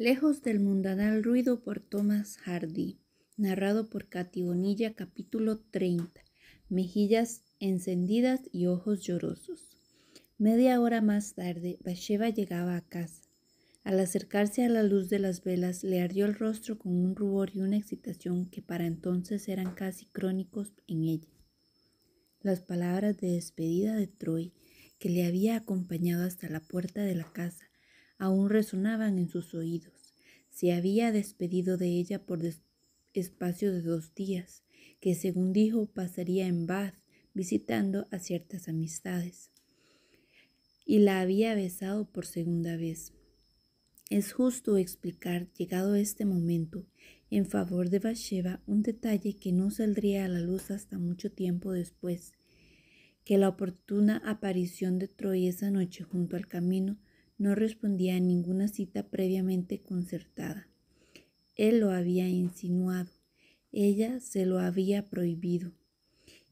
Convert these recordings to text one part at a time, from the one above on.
Lejos del mundanal ruido por Thomas Hardy, narrado por Cati Bonilla, capítulo 30. Mejillas encendidas y ojos llorosos. Media hora más tarde, Bathsheba llegaba a casa. Al acercarse a la luz de las velas, le ardió el rostro con un rubor y una excitación que para entonces eran casi crónicos en ella. Las palabras de despedida de Troy, que le había acompañado hasta la puerta de la casa, aún resonaban en sus oídos. Se había despedido de ella por espacio de dos días, que según dijo pasaría en Bath visitando a ciertas amistades. Y la había besado por segunda vez. Es justo explicar, llegado este momento, en favor de Bathsheba un detalle que no saldría a la luz hasta mucho tiempo después, que la oportuna aparición de Troy esa noche junto al camino no respondía a ninguna cita previamente concertada. Él lo había insinuado, ella se lo había prohibido,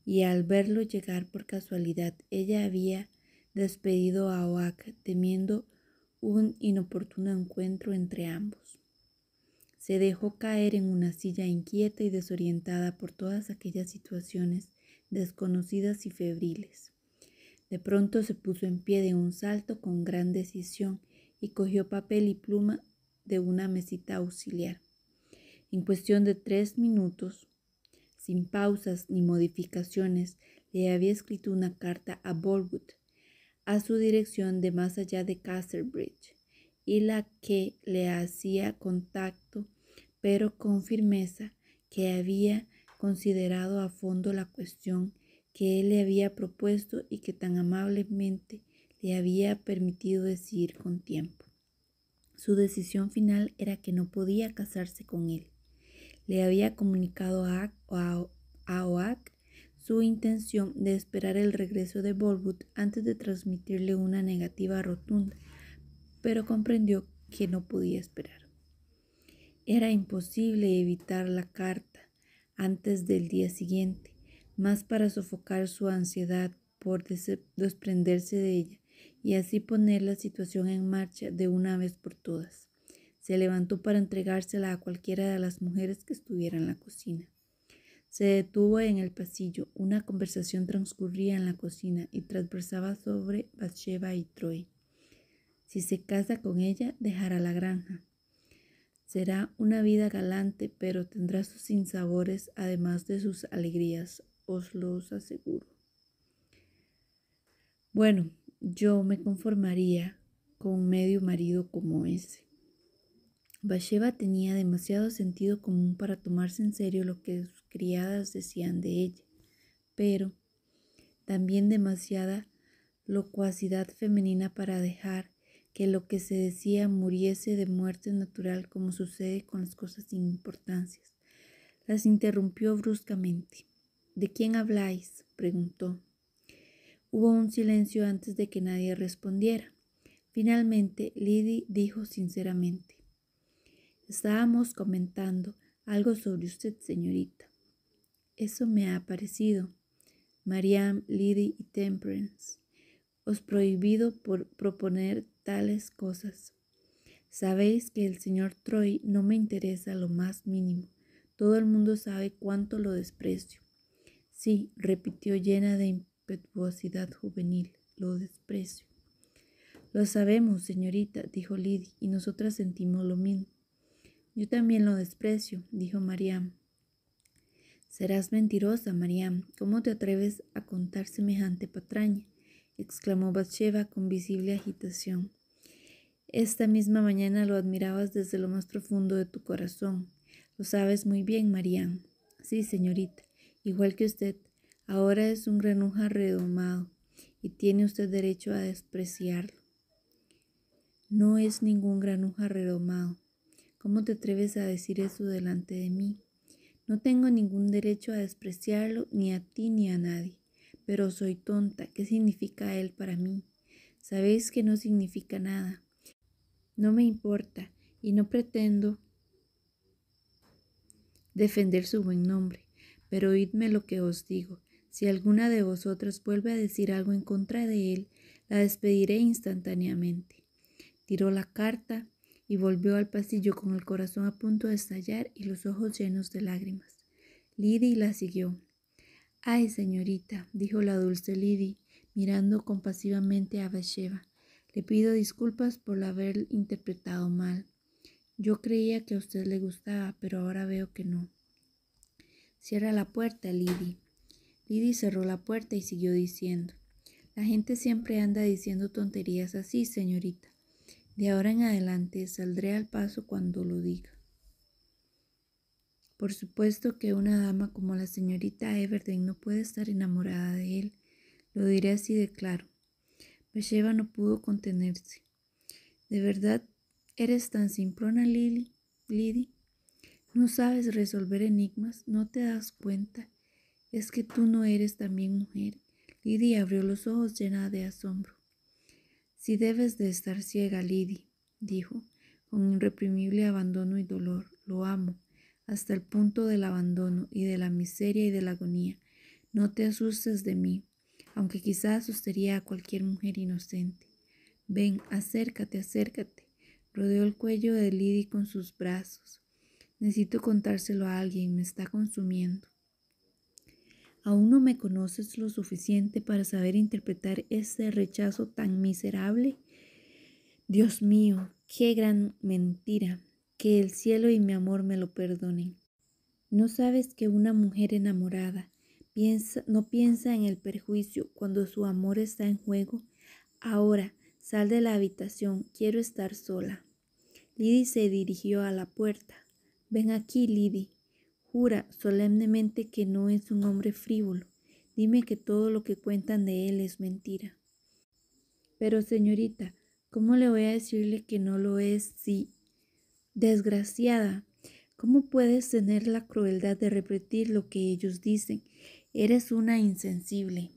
y al verlo llegar por casualidad, ella había despedido a Oak temiendo un inoportuno encuentro entre ambos. Se dejó caer en una silla inquieta y desorientada por todas aquellas situaciones desconocidas y febriles. De pronto se puso en pie de un salto con gran decisión y cogió papel y pluma de una mesita auxiliar. En cuestión de tres minutos, sin pausas ni modificaciones, le había escrito una carta a Bolwood, a su dirección de más allá de Castlebridge, y la que le hacía contacto, pero con firmeza, que había considerado a fondo la cuestión que él le había propuesto y que tan amablemente le había permitido decidir con tiempo. Su decisión final era que no podía casarse con él. Le había comunicado a, Oak su intención de esperar el regreso de Bolwood antes de transmitirle una negativa rotunda, pero comprendió que no podía esperar. Era imposible evitar la carta antes del día siguiente más para sofocar su ansiedad por desprenderse de ella y así poner la situación en marcha de una vez por todas. Se levantó para entregársela a cualquiera de las mujeres que estuviera en la cocina. Se detuvo en el pasillo. Una conversación transcurría en la cocina y transversaba sobre Bathsheba y Troy. Si se casa con ella, dejará la granja. Será una vida galante, pero tendrá sus sinsabores, además de sus alegrías, os los aseguro. Bueno, yo me conformaría con medio marido como ese. valleva tenía demasiado sentido común para tomarse en serio lo que sus criadas decían de ella, pero también demasiada locuacidad femenina para dejar que lo que se decía muriese de muerte natural como sucede con las cosas sin importancia. Las interrumpió bruscamente. ¿De quién habláis? preguntó. Hubo un silencio antes de que nadie respondiera. Finalmente, Liddy dijo sinceramente, estábamos comentando algo sobre usted, señorita. Eso me ha parecido. Mariam, Liddy y Temperance. Os prohibido por proponer tales cosas. Sabéis que el señor Troy no me interesa lo más mínimo. Todo el mundo sabe cuánto lo desprecio. Sí, repitió llena de impetuosidad juvenil, lo desprecio. Lo sabemos, señorita, dijo Liddy, y nosotras sentimos lo mismo. Yo también lo desprecio, dijo Mariam. Serás mentirosa, Mariam. ¿Cómo te atreves a contar semejante patraña? exclamó Bathsheba con visible agitación. Esta misma mañana lo admirabas desde lo más profundo de tu corazón. Lo sabes muy bien, Mariam. Sí, señorita igual que usted. Ahora es un granuja redomado y tiene usted derecho a despreciarlo. No es ningún granuja redomado. ¿Cómo te atreves a decir eso delante de mí? No tengo ningún derecho a despreciarlo ni a ti ni a nadie. Pero soy tonta. ¿Qué significa él para mí? Sabéis que no significa nada. No me importa y no pretendo defender su buen nombre. Pero oídme lo que os digo. Si alguna de vosotras vuelve a decir algo en contra de él, la despediré instantáneamente. Tiró la carta y volvió al pasillo con el corazón a punto de estallar y los ojos llenos de lágrimas. Liddy la siguió. Ay, señorita, dijo la dulce Liddy, mirando compasivamente a Bathsheba. Le pido disculpas por haber interpretado mal. Yo creía que a usted le gustaba, pero ahora veo que no. Cierra la puerta, Liddy. Liddy cerró la puerta y siguió diciendo. La gente siempre anda diciendo tonterías así, señorita. De ahora en adelante saldré al paso cuando lo diga. Por supuesto que una dama como la señorita Everden no puede estar enamorada de él. Lo diré así de claro. Besheva no pudo contenerse. ¿De verdad eres tan simprona, Lily? No sabes resolver enigmas, no te das cuenta. Es que tú no eres también mujer. Lidia abrió los ojos llena de asombro. Si debes de estar ciega, Lidia, dijo, con irreprimible abandono y dolor, lo amo, hasta el punto del abandono y de la miseria y de la agonía. No te asustes de mí, aunque quizá asustaría a cualquier mujer inocente. Ven, acércate, acércate. Rodeó el cuello de Lidia con sus brazos. Necesito contárselo a alguien, me está consumiendo. Aún no me conoces lo suficiente para saber interpretar ese rechazo tan miserable. Dios mío, qué gran mentira. Que el cielo y mi amor me lo perdonen. No sabes que una mujer enamorada piensa, no piensa en el perjuicio cuando su amor está en juego. Ahora, sal de la habitación, quiero estar sola. Liddy se dirigió a la puerta. Ven aquí, Lidi. Jura solemnemente que no es un hombre frívolo. Dime que todo lo que cuentan de él es mentira. Pero, señorita, ¿cómo le voy a decirle que no lo es si... Desgraciada, ¿cómo puedes tener la crueldad de repetir lo que ellos dicen? Eres una insensible.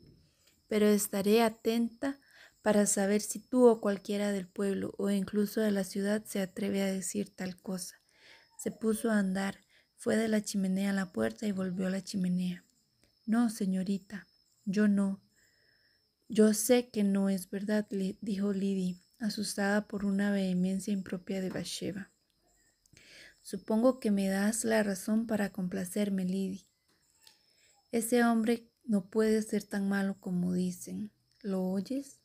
Pero estaré atenta para saber si tú o cualquiera del pueblo o incluso de la ciudad se atreve a decir tal cosa. Se puso a andar, fue de la chimenea a la puerta y volvió a la chimenea. No, señorita, yo no. Yo sé que no es verdad, le dijo Liddy, asustada por una vehemencia impropia de Bathsheba. Supongo que me das la razón para complacerme, Liddy. Ese hombre no puede ser tan malo como dicen. ¿Lo oyes?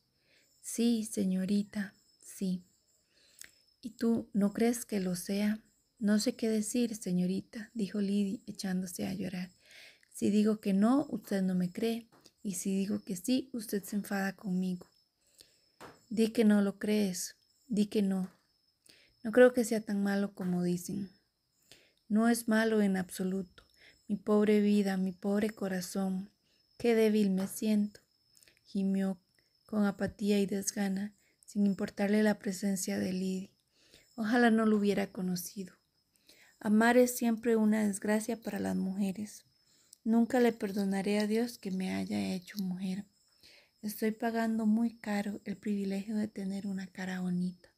Sí, señorita, sí. ¿Y tú no crees que lo sea? No sé qué decir, señorita, dijo Liddy, echándose a llorar. Si digo que no, usted no me cree, y si digo que sí, usted se enfada conmigo. Di que no lo crees, di que no. No creo que sea tan malo como dicen. No es malo en absoluto. Mi pobre vida, mi pobre corazón, qué débil me siento, gimió con apatía y desgana, sin importarle la presencia de Liddy. Ojalá no lo hubiera conocido. Amar es siempre una desgracia para las mujeres. Nunca le perdonaré a Dios que me haya hecho mujer. Estoy pagando muy caro el privilegio de tener una cara bonita.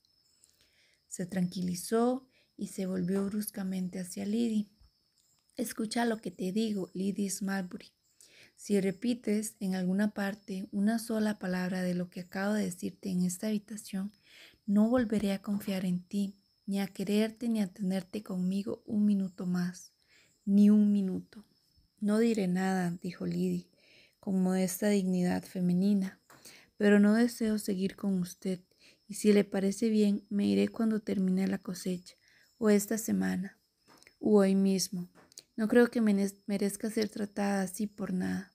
Se tranquilizó y se volvió bruscamente hacia Liddy. Escucha lo que te digo, Liddy Smalbury. Si repites en alguna parte una sola palabra de lo que acabo de decirte en esta habitación, no volveré a confiar en ti ni a quererte ni a tenerte conmigo un minuto más, ni un minuto. No diré nada, dijo Liddy, con modesta dignidad femenina, pero no deseo seguir con usted, y si le parece bien, me iré cuando termine la cosecha, o esta semana, o hoy mismo. No creo que merezca ser tratada así por nada,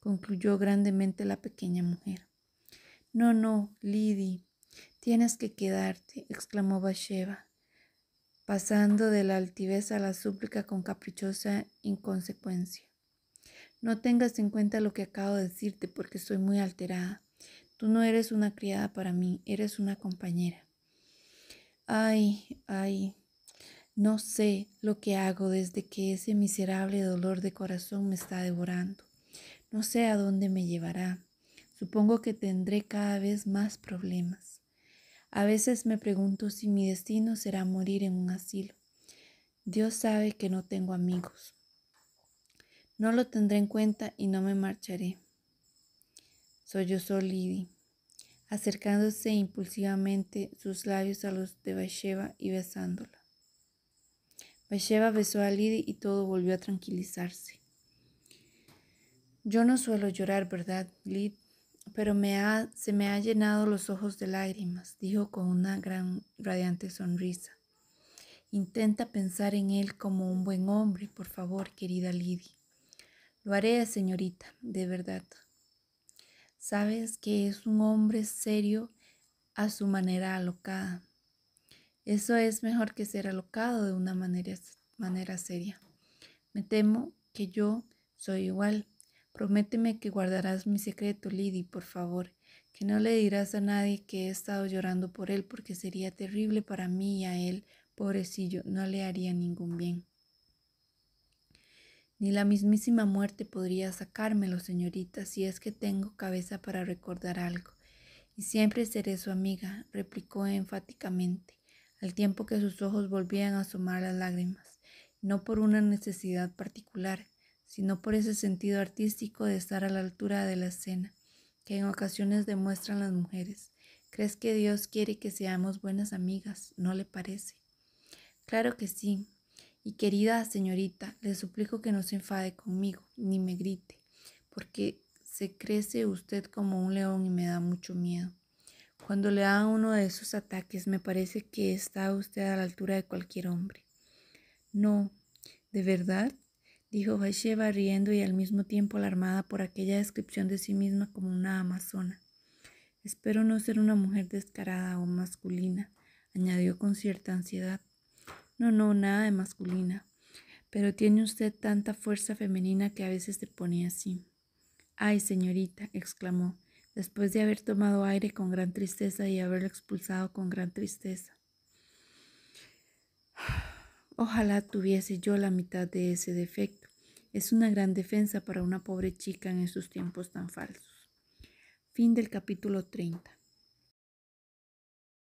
concluyó grandemente la pequeña mujer. No, no, Liddy, Tienes que quedarte, exclamó Bathsheba, pasando de la altivez a la súplica con caprichosa inconsecuencia. No tengas en cuenta lo que acabo de decirte porque estoy muy alterada. Tú no eres una criada para mí, eres una compañera. Ay, ay, no sé lo que hago desde que ese miserable dolor de corazón me está devorando. No sé a dónde me llevará. Supongo que tendré cada vez más problemas. A veces me pregunto si mi destino será morir en un asilo. Dios sabe que no tengo amigos. No lo tendré en cuenta y no me marcharé. Soy yo, Acercándose impulsivamente sus labios a los de Bathsheba y besándola. Bathsheba besó a Lidi y todo volvió a tranquilizarse. Yo no suelo llorar, ¿verdad, Lid? pero se me ha llenado los ojos de lágrimas, dijo con una gran radiante sonrisa. Intenta pensar en él como un buen hombre, por favor, querida Lidia. Lo haré, señorita, de verdad. Sabes que es un hombre serio a su manera alocada. Eso es mejor que ser alocado de una manera, manera seria. Me temo que yo soy igual. Prométeme que guardarás mi secreto, Liddy, por favor, que no le dirás a nadie que he estado llorando por él, porque sería terrible para mí y a él, pobrecillo, no le haría ningún bien. Ni la mismísima muerte podría sacármelo, señorita, si es que tengo cabeza para recordar algo. Y siempre seré su amiga, replicó enfáticamente, al tiempo que sus ojos volvían a asomar las lágrimas, no por una necesidad particular, sino por ese sentido artístico de estar a la altura de la escena, que en ocasiones demuestran las mujeres. ¿Crees que Dios quiere que seamos buenas amigas? ¿No le parece? Claro que sí. Y querida señorita, le suplico que no se enfade conmigo, ni me grite, porque se crece usted como un león y me da mucho miedo. Cuando le da uno de esos ataques, me parece que está usted a la altura de cualquier hombre. No, ¿de verdad? dijo Bathsheba riendo y al mismo tiempo alarmada por aquella descripción de sí misma como una amazona. Espero no ser una mujer descarada o masculina, añadió con cierta ansiedad. No, no, nada de masculina. Pero tiene usted tanta fuerza femenina que a veces se pone así. Ay, señorita, exclamó, después de haber tomado aire con gran tristeza y haberlo expulsado con gran tristeza. Ojalá tuviese yo la mitad de ese defecto. Es una gran defensa para una pobre chica en esos tiempos tan falsos. Fin del capítulo 30.